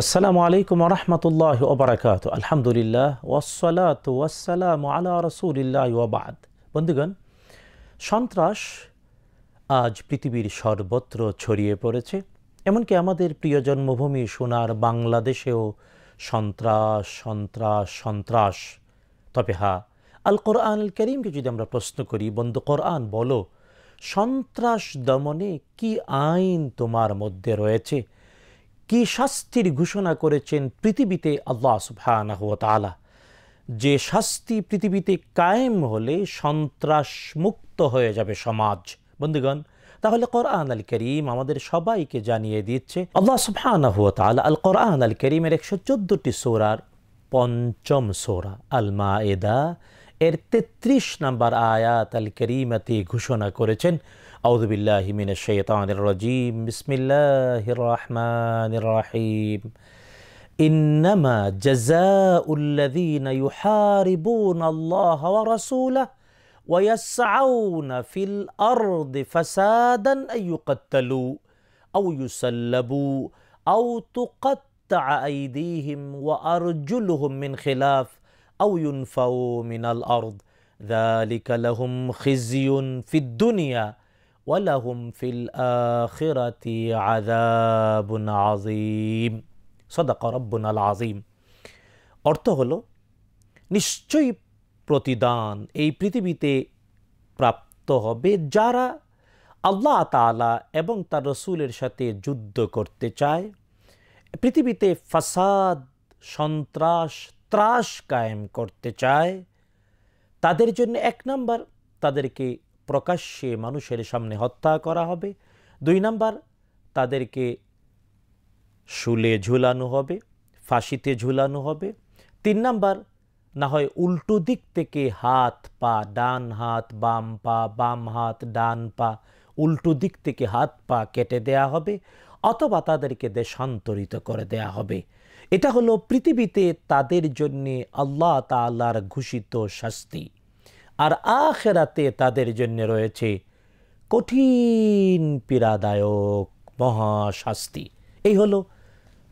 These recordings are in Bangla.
আসসালামু আলাইকুম রহমতুল্লাহ ওবরাকাত আলহামদুলিল্লাহ ওয়াসালাত ওয়াসালাম আলা রসুলিল্লাহ ওবাদ বন্ধুগণ সন্ত্রাস আজ পৃথিবীর সর্বত্র ছড়িয়ে পড়েছে এমনকি আমাদের প্রিয় জন্মভূমি সোনার বাংলাদেশেও সন্ত্রাস সন্ত্রাস সন্ত্রাস তবে হা হ্যাঁ, আল কোরআন আল করিমকে যদি আমরা প্রশ্ন করি বন্ধু কোরআন বলো সন্ত্রাস দমনে কি আইন তোমার মধ্যে রয়েছে কি শাস্তির ঘোষণা করেছেন পৃথিবীতে আল্লাহ সুবাহানহতালা যে শাস্তি পৃথিবীতে কায়েম হলে সন্ত্রাস মুক্ত হয়ে যাবে সমাজ বন্ধুগণ তাহলে কোরআন আল করিম আমাদের সবাইকে জানিয়ে দিচ্ছে আল্লাহ সুবহানাহুয়াল আল কোরআন আল করিমের একশো চোদ্দোটি সোরার পঞ্চম সোরা আল মা এদা এর তেত্রিশ নম্বর আয়াত আল করিমাতে ঘোষণা করেছেন أعوذ بالله من الشيطان الرجيم بسم الله الرحمن الرحيم إنما جزاء الذين يحاربون الله ورسوله ويسعون في الأرض فسادا أن يقتلوا أو يسلبوا أو تقطع أيديهم وأرجلهم من خلاف أو ينفوا من الأرض ذلك لهم خزي في الدنيا ওয়ালাহুম ফিল আখিরাতি আজাবুন আজিম সদাক রব্বুন আল আজিম অর্থ হলো নিশ্চয়ই প্রতিদান এই পৃথিবীতে প্রাপ্ত হবে যারা আল্লাহ তালা এবং তার রসুলের সাথে যুদ্ধ করতে চায় পৃথিবীতে ফাসাদ সন্ত্রাস ত্রাস কায়েম করতে চায় তাদের জন্য এক নম্বর তাদেরকে প্রকাশ্যে মানুষের সামনে হত্যা করা হবে দুই নাম্বার তাদেরকে শুলে ঝুলানো হবে ফাঁসিতে ঝুলানো হবে তিন নাম্বার না হয় উল্টো দিক থেকে হাত পা ডান হাত বাম পা বাম হাত ডান পা উল্টো দিক থেকে হাত পা কেটে দেয়া হবে অথবা তাদেরকে দেশান্তরিত করে দেয়া হবে এটা হলো পৃথিবীতে তাদের জন্যে আল্লাহ তাল্লার ঘোষিত শাস্তি আর আখেরাতে তাদের জন্য রয়েছে কঠিন পীড়াদায়ক মহাশাস্তি এই হলো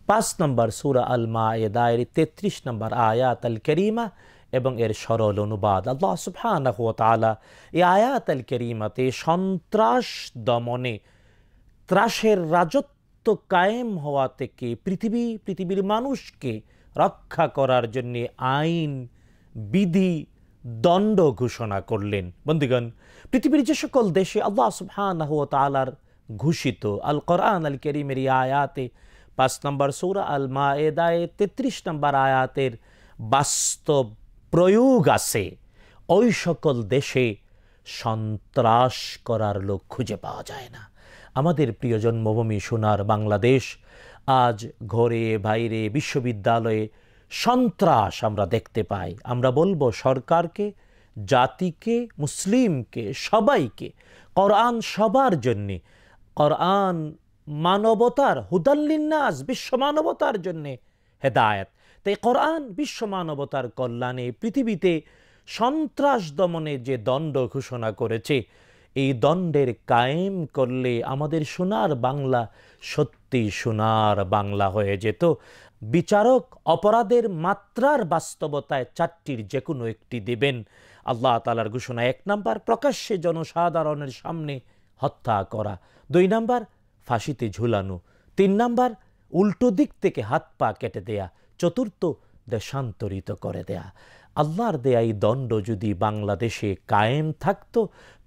পাঁচ নম্বর সুরা আল দায়ের তেত্রিশ নম্বর আয়াত আল করিমা এবং এর সরল অনুবাদ আল্লাহ সুফান এই আয়াত আল করিমাতে সন্ত্রাস দমনে ত্রাসের রাজত্ব কায়েম হওয়া থেকে পৃথিবী পৃথিবীর মানুষকে রক্ষা করার জন্যে আইন বিধি দণ্ড ঘোষণা করলেন বন্ধুগণ পৃথিবীর যে সকল দেশে আল্লাহ সুবহানাহু ঘোষিত আল কোরআন আল করিমের আয়াতে পাঁচ নম্বর সৌরা আল মায়েদায় তেত্রিশ নম্বর আয়াতের বাস্তব প্রয়োগ আছে ওই সকল দেশে সন্ত্রাস করার লোক খুঁজে পাওয়া যায় না আমাদের প্রিয় জন্মভূমি সোনার বাংলাদেশ আজ ঘরে বাইরে বিশ্ববিদ্যালয়ে সন্ত্রাস আমরা দেখতে পাই আমরা বলবো সরকারকে জাতিকে মুসলিমকে সবাইকে কোরআন সবার জন্যে কোরআন মানবতার হুদাল্লিন্নাস বিশ্ব মানবতার জন্যে হেদায়ত তাই কোরআন বিশ্ব মানবতার কল্যাণে পৃথিবীতে সন্ত্রাস দমনে যে দণ্ড ঘোষণা করেছে এই দণ্ডের কায়েম করলে আমাদের সোনার বাংলা সত্যি সোনার বাংলা হয়ে যেত বিচারক অপরাধের মাত্রার বাস্তবতায় চারটির যে কোনো একটি দেবেন আল্লাহ তালার ঘোষণা এক নাম্বার প্রকাশ্যে জনসাধারণের সামনে হত্যা করা দুই নাম্বার ফাঁসিতে ঝুলানো তিন নাম্বার উল্টো দিক থেকে হাত পা কেটে দেয়া চতুর্থ দেশান্তরিত করে দেয়া আল্লাহর দেয়া এই দণ্ড যদি বাংলাদেশে কায়েম থাকত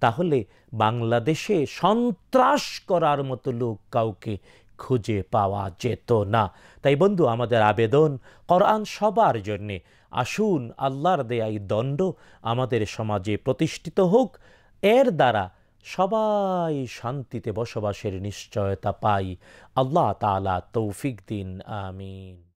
তাহলে বাংলাদেশে সন্ত্রাস করার মতো লোক কাউকে খুঁজে পাওয়া যেত না তাই বন্ধু আমাদের আবেদন করআন সবার জন্যে আসুন আল্লাহর দেয়া এই দণ্ড আমাদের সমাজে প্রতিষ্ঠিত হোক এর দ্বারা সবাই শান্তিতে বসবাসের নিশ্চয়তা পাই আল্লাহ তালা তৌফিক দিন আমিন